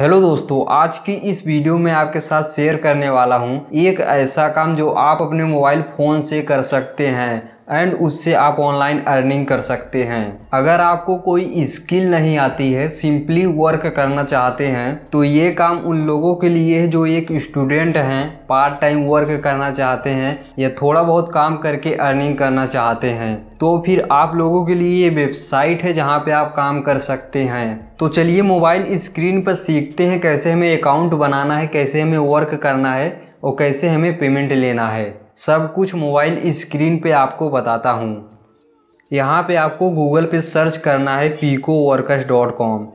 hello दोस्तों आज की इस वीडियो में आपके साथ शेयर करने वाला हूं एक ऐसा काम जो आप अपने मोबाइल फ़ोन से कर सकते हैं एंड उससे आप ऑनलाइन अर्निंग कर सकते हैं अगर आपको कोई स्किल नहीं आती है सिंपली वर्क करना चाहते हैं तो ये काम उन लोगों के लिए है जो एक स्टूडेंट हैं पार्ट टाइम वर्क करना चाहते हैं या थोड़ा बहुत काम करके अर्निंग करना चाहते हैं तो फिर आप लोगों के लिए ये वेबसाइट है जहाँ पे आप काम कर सकते हैं तो चलिए मोबाइल स्क्रीन पर सीखते हैं कैसे हमें अकाउंट बनाना है कैसे हमें वर्क करना है और कैसे हमें पेमेंट लेना है सब कुछ मोबाइल स्क्रीन पे आपको बताता हूँ यहाँ पे आपको गूगल पे सर्च करना है पीको वर्कस डॉट कॉम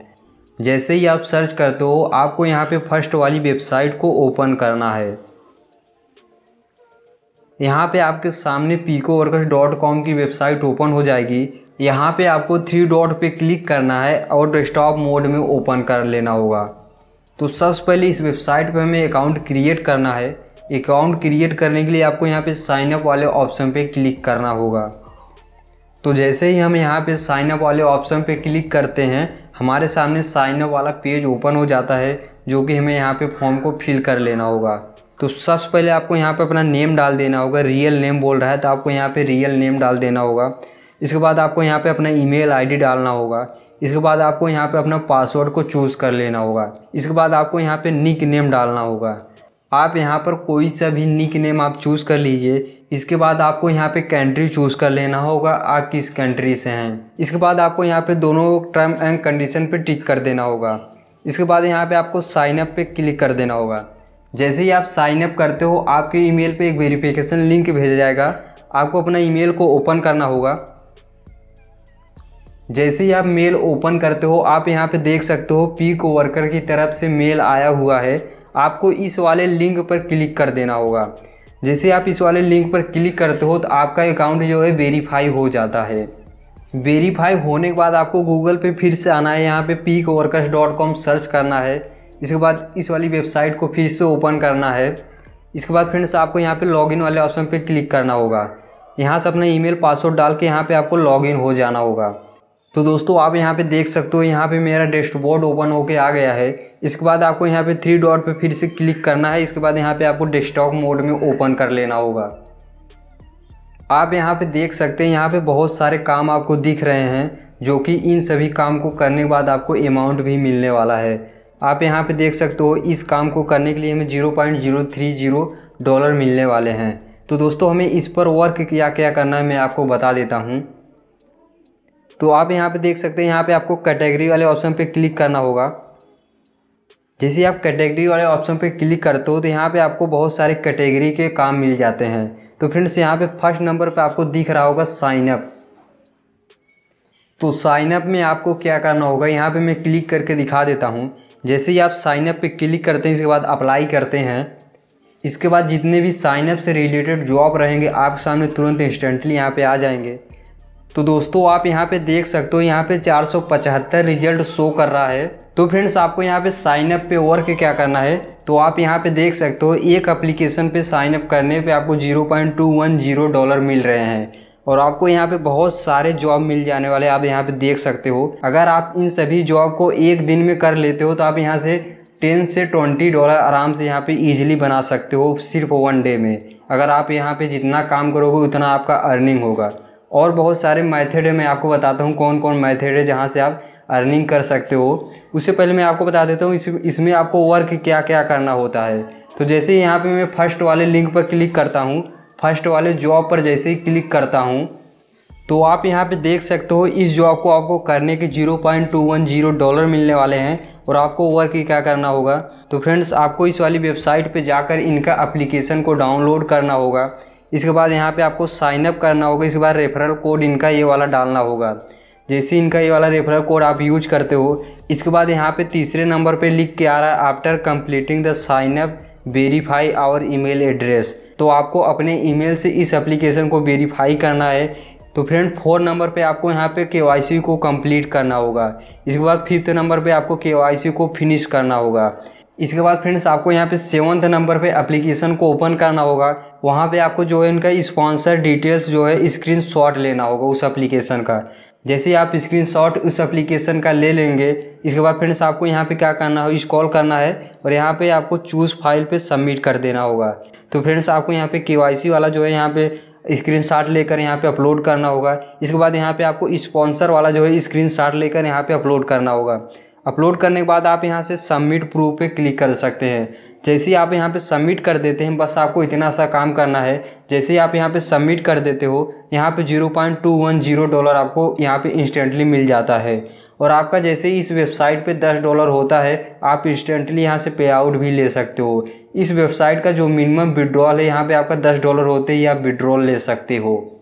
जैसे ही आप सर्च करते हो आपको यहाँ पे फर्स्ट वाली वेबसाइट को ओपन करना है यहाँ पे आपके सामने पीको वर्कर्स डॉट कॉम की वेबसाइट ओपन हो जाएगी यहाँ पे आपको थ्री डॉट पे क्लिक करना है और डेस्कटॉप मोड में ओपन कर लेना होगा तो सबसे पहले इस वेबसाइट पे हमें अकाउंट क्रिएट करना है अकाउंट क्रिएट करने के लिए आपको यहाँ पे साइन अप वाले ऑप्शन पे क्लिक करना होगा तो जैसे ही हम यहाँ पे साइन अप वाले ऑप्शन पे क्लिक करते हैं हमारे सामने साइन अप वाला पेज ओपन हो जाता है जो कि हमें यहाँ पे फॉर्म को फिल कर लेना होगा तो सबसे पहले आपको यहाँ पे अपना नेम डाल देना होगा रियल नेम बोल रहा है तो आपको यहाँ पे रियल नेम डाल देना होगा इसके बाद आपको यहाँ पे अपना ईमेल आईडी डालना होगा इसके बाद आपको यहाँ पे अपना पासवर्ड को चूज़ कर लेना होगा इसके बाद आपको यहाँ पे निक नेम डालना होगा आप यहाँ पर कोई सा भी निक नेम आप चूज़ कर लीजिए इसके बाद आपको यहाँ पे कंट्री चूज़ कर लेना होगा आप किस कंट्री से हैं इसके बाद आपको यहाँ पे दोनों टर्म एंड कंडीशन पे टिक कर देना होगा इसके बाद यहाँ पे आपको साइन अप पे क्लिक कर देना होगा जैसे ही आप साइन अप करते हो आपके ई मेल एक वेरीफिकेशन लिंक भेजा जाएगा आपको अपना ई को ओपन करना होगा जैसे ही आप मेल ओपन करते हो आप यहाँ पे देख सकते हो पीक वर्कर की तरफ से मेल आया हुआ है आपको इस वाले लिंक पर क्लिक कर देना होगा जैसे आप इस वाले लिंक पर क्लिक करते हो तो आपका अकाउंट जो है वेरीफाई हो जाता है वेरीफाई होने के बाद आपको गूगल पे फिर से आना है यहाँ पे pico workers dot com search करना है इसके बाद इस वाली वेबसाइट को फिर से ओपन करना है इसके बाद फ्रेंड्स आपको यहाँ पे लॉगिन वाले ऑप्शन पे क्लिक करना होगा यहाँ से अपना ईमेल पासवर्ड डाल के यहाँ पे आपको लॉगिन हो जाना होगा तो दोस्तों आप यहाँ पे देख सकते हो यहाँ पे मेरा डैशबोर्ड ओपन होके आ गया है इसके बाद आपको यहाँ पे थ्री डॉट पे फिर से क्लिक करना है इसके बाद यहाँ पे आपको डेस्कटॉप मोड में ओपन कर लेना होगा आप यहाँ पे देख सकते हैं यहाँ पे बहुत सारे काम आपको दिख रहे हैं जो कि इन सभी काम को करने के बाद आपको अमाउंट भी मिलने वाला है आप यहाँ पर देख सकते हो इस काम को करने के लिए हमें zero point zero three zero dollar मिलने वाले हैं तो दोस्तों हमें इस पर वर्क क्या क्या करना है मैं आपको बता देता हूँ तो आप यहाँ पे देख सकते हैं यहाँ पे आपको कैटेगरी वाले ऑप्शन पे क्लिक करना होगा जैसे आप कैटेगरी वाले ऑप्शन पे क्लिक करते हो तो यहाँ पे आपको बहुत सारे कैटेगरी के काम मिल जाते हैं तो फ्रेंड्स यहाँ पे फर्स्ट नंबर पे आपको दिख रहा होगा साइनअप तो साइनअप में आपको क्या करना होगा यहाँ पर मैं क्लिक करके दिखा देता हूँ जैसे ही आप साइनअप पर क्लिक करते हैं इसके बाद अप्लाई करते हैं इसके बाद जितने भी साइनअप से रिलेटेड जॉब रहेंगे आपके सामने तुरंत इंस्टेंटली यहाँ पर आ जाएंगे तो दोस्तों आप यहाँ पे देख सकते हो यहाँ पे 475 रिजल्ट शो कर रहा है तो फ्रेंड्स आपको यहाँ पे साइन अप पे और क्या करना है तो आप यहाँ पे देख सकते हो एक एप्लीकेशन पे साइन अप करने पे आपको 0.210 डॉलर मिल रहे हैं और आपको यहाँ पे बहुत सारे जॉब मिल जाने वाले आप यहाँ पे देख सकते हो अगर आप इन सभी जॉब को एक दिन में कर लेते हो तो आप यहाँ से टेन से ट्वेंटी डॉलर आराम से यहाँ पे इजीली बना सकते हो सिर्फ वन डे में अगर आप यहाँ पे जितना काम करोगे उतना आपका अर्निंग होगा और बहुत सारे मैथड है मैं आपको बताता हूँ कौन कौन मैथड है जहाँ से आप अर्निंग कर सकते हो उससे पहले मैं आपको बता देता हूँ इस इसमें आपको वर्क क्या क्या करना होता है तो जैसे यहाँ पे मैं फर्स्ट वाले लिंक पर क्लिक करता हूँ फर्स्ट वाले जॉब पर जैसे ही क्लिक करता हूँ तो आप यहाँ पे देख सकते हो इस जॉब को आपको करने के 0.210 डॉलर मिलने वाले हैं और आपको वर्क क्या करना होगा तो फ्रेंड्स आपको इस वाली वेबसाइट पे जाकर इनका एप्लीकेशन को डाउनलोड करना होगा इसके बाद यहाँ पे आपको साइनअप करना होगा इसके बाद रेफरल कोड इनका ये वाला डालना होगा जैसे इनका ये वाला रेफरल कोड आप यूज करते हो इसके बाद यहाँ पे तीसरे नंबर पे लिख के आ रहा है after completing the sign up verify our email address तो आपको अपने ईमेल से इस एप्लीकेशन को वेरीफाई करना है तो फ्रेंड फोर नंबर पे आपको यहाँ पे के को कंप्लीट करना होगा इसके बाद फिफ्थ नंबर पे आपको के को फिनिश करना होगा इसके बाद फ्रेंड्स आपको यहाँ पे सेवन्थ नंबर पे एप्लीकेशन को ओपन करना होगा वहाँ पे आपको जो है इनका स्पॉन्सर डिटेल्स जो है स्क्रीन शॉट लेना होगा उस एप्लीकेशन का जैसे आप स्क्रीन शॉट उस एप्लीकेशन का ले लेंगे इसके बाद फ्रेंड्स आपको यहाँ पे क्या करना हो इस्कॉल करना है और यहाँ पे आपको चूज़ फाइल पे सबमिट कर देना होगा तो फ्रेंड्स आपको यहाँ पे के वाला जो है यहाँ पे स्क्रीन शॉट लेकर यहाँ पे अपलोड करना होगा इसके बाद यहाँ पे आपको स्पॉन्सर वाला जो है स्क्रीन शॉट लेकर यहाँ पे अपलोड करना होगा अपलोड करने के बाद आप यहाँ से सबमिट प्रूफ पे क्लिक कर सकते हैं जैसे ही आप यहाँ पे सबमिट कर देते हैं बस आपको इतना सा काम करना है जैसे ही आप यहाँ पे सबमिट कर देते हो यहाँ पे 0.210 डॉलर आपको यहाँ पे इंस्टेंटली मिल जाता है और आपका जैसे ही इस वेबसाइट पे 10 डॉलर होता है आप इंस्टेंटली यहाँ से पे आउट भी ले सकते हो इस वेबसाइट का जो मिनिमम विड्रॉल है यहाँ पर आपका दस डॉलर होते ही आप विड्रॉल ले सकते हो